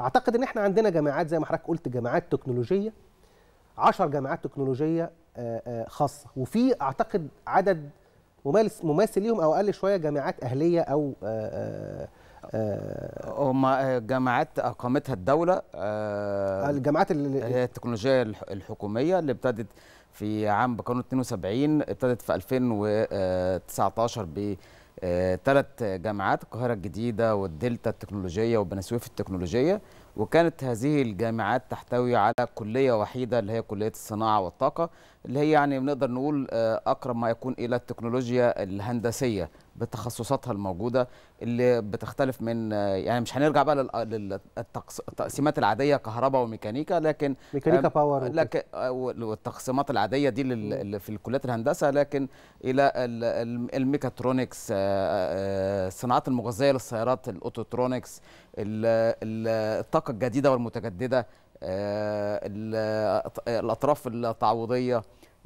اعتقد ان احنا عندنا جامعات زي ما حضرتك قلت جامعات تكنولوجيه 10 جامعات تكنولوجيه آه، آه، خاصه وفي اعتقد عدد مماثل ليهم او اقل شويه جامعات اهليه او آه، آه، هم آه، جامعات اقامتها الدوله آه، الجامعات اللي هي التكنولوجيا الحكوميه اللي ابتدت في عام بقانون 72 ابتدت في 2019 ب ثلاث جامعات القاهره الجديده والدلتا التكنولوجيه وبني سويف التكنولوجيه وكانت هذه الجامعات تحتوي على كليه وحيده اللي هي كليه الصناعه والطاقه اللي هي يعني بنقدر نقول اقرب ما يكون الى التكنولوجيا الهندسيه بتخصصاتها الموجوده اللي بتختلف من يعني مش هنرجع بقى للتقسيمات العاديه كهرباء وميكانيكا لكن ميكانيكا باور لكن والتقسيمات العاديه دي اللي في الكليات الهندسه لكن الى الميكاترونكس الصناعات المغذيه للسيارات الاوتوترونكس الطاقه الجديده والمتجدده الاطراف التعويضيه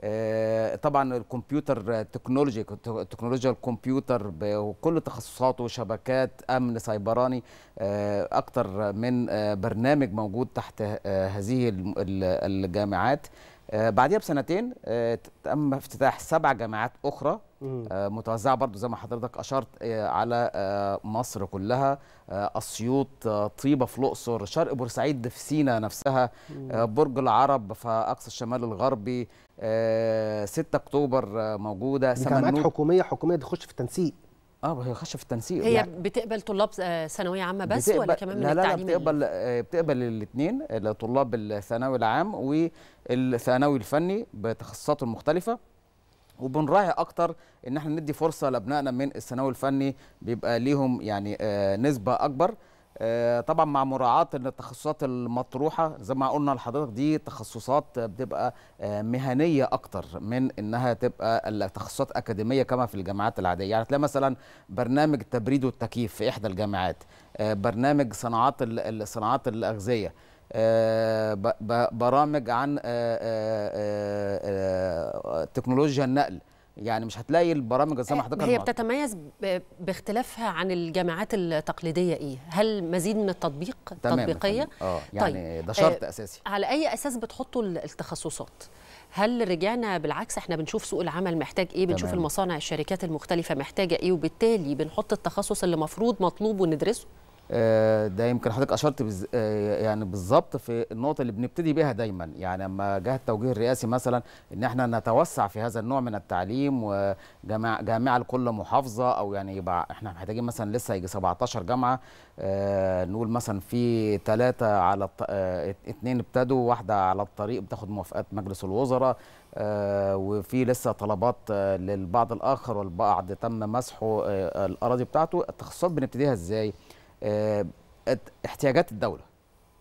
آه، طبعا الكمبيوتر تكنولوجي تكنولوجيا الكمبيوتر وكل تخصصاته شبكات امن سيبراني اكثر آه، من آه، برنامج موجود تحت هذه الجامعات آه، بعديها بسنتين آه، تم افتتاح سبع جامعات اخرى آه، متوزعه برضو زي ما حضرتك اشرت على مصر كلها اسيوط طيبه في الاقصر شرق بورسعيد في سينا نفسها برج العرب في اقصى الشمال الغربي 6 اكتوبر موجوده جامعات حكوميه حكوميه تخش في التنسيق اه هي خش في التنسيق هي يعني بتقبل طلاب آه، ثانويه عامه بس ولا كمان من التعليم لا لا بتقبل آه، بتقبل الاثنين طلاب الثانوي العام والثانوي الفني بتخصصات المختلفه وبنراعي اكتر ان احنا ندي فرصه لابنائنا من الثانوي الفني بيبقى ليهم يعني آه، نسبه اكبر آه، طبعا مع مراعاه ان التخصصات المطروحه زي ما قلنا لحضرتك دي تخصصات بتبقى آه، مهنيه اكتر من انها تبقى التخصصات اكاديميه كما في الجامعات العاديه يعني هتلاقي مثلا برنامج التبريد والتكييف في احدى الجامعات آه، برنامج صناعات الصناعات الاغذيه برامج عن تكنولوجيا النقل يعني مش هتلاقي البرامج زي ما آه، حضرتك هي بتتميز باختلافها عن الجامعات التقليديه ايه؟ هل مزيد من التطبيق تطبيقيه؟ اه يعني طيب. ده آه، شرط اساسي على اي اساس بتحطوا التخصصات؟ هل رجعنا بالعكس احنا بنشوف سوق العمل محتاج ايه بنشوف تمام. المصانع الشركات المختلفه محتاجه ايه وبالتالي بنحط التخصص اللي مفروض مطلوب وندرسه آه، ده يمكن حضرتك اشرت بز... آه، يعني بالظبط في النقطه اللي بنبتدي بيها دايما يعني لما جه التوجيه الرئاسي مثلا ان احنا نتوسع في هذا النوع من التعليم وجامعه جامعه لكل محافظه او يعني يبقى احنا محتاجين مثلا لسه يجي 17 جامعه آه، نقول مثلا في ثلاثه على اثنين ابتدوا واحده على الطريق بتاخد موافقات مجلس الوزراء وفي لسه طلبات للبعض الاخر والبعض تم مسحه الاراضي بتاعته التخصصات بنبتديها ازاي؟ آه، احتياجات الدوله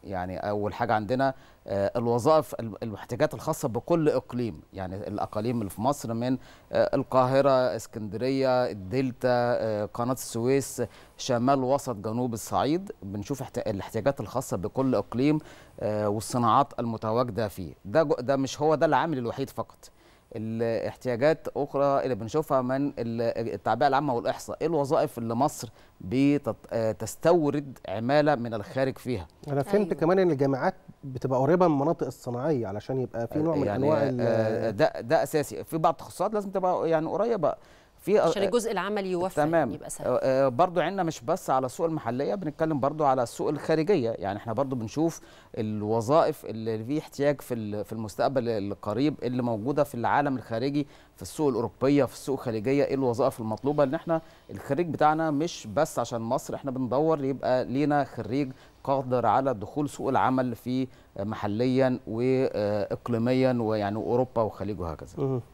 يعني اول حاجه عندنا آه، الوظائف الاحتياجات الخاصه بكل اقليم يعني الاقاليم اللي في مصر من آه، القاهره اسكندريه الدلتا قناه السويس شمال وسط جنوب الصعيد بنشوف الاحتياجات الخاصه بكل اقليم والصناعات المتواجده فيه ده ده مش هو ده العامل الوحيد فقط الاحتياجات اخرى اللي بنشوفها من التعبئه العامه والاحصاء ايه الوظائف اللي مصر بتستورد آه، عماله من الخارج فيها انا فهمت أيوة. كمان ان الجامعات بتبقى قريبه من المناطق الصناعيه علشان يبقى في نوع من يعني انواع آه، ده ده اساسي في بعض التخصصات لازم تبقى يعني قريبه في آه، عشان الجزء العملي يوفر تمام يبقى سهل آه، آه، برضو عندنا مش بس على السوق المحليه بنتكلم برضو على السوق الخارجيه يعني احنا برضو بنشوف الوظائف اللي في احتياج في في المستقبل القريب اللي موجوده في العالم الخارجي في السوق الاوروبيه في السوق الخليجيه ايه الوظائف المطلوبه ان احنا الخريج بتاعنا مش بس عشان مصر احنا بندور يبقى لينا خريج قادر على دخول سوق العمل في محليا واقليميا ويعني اوروبا وخليج وهكذا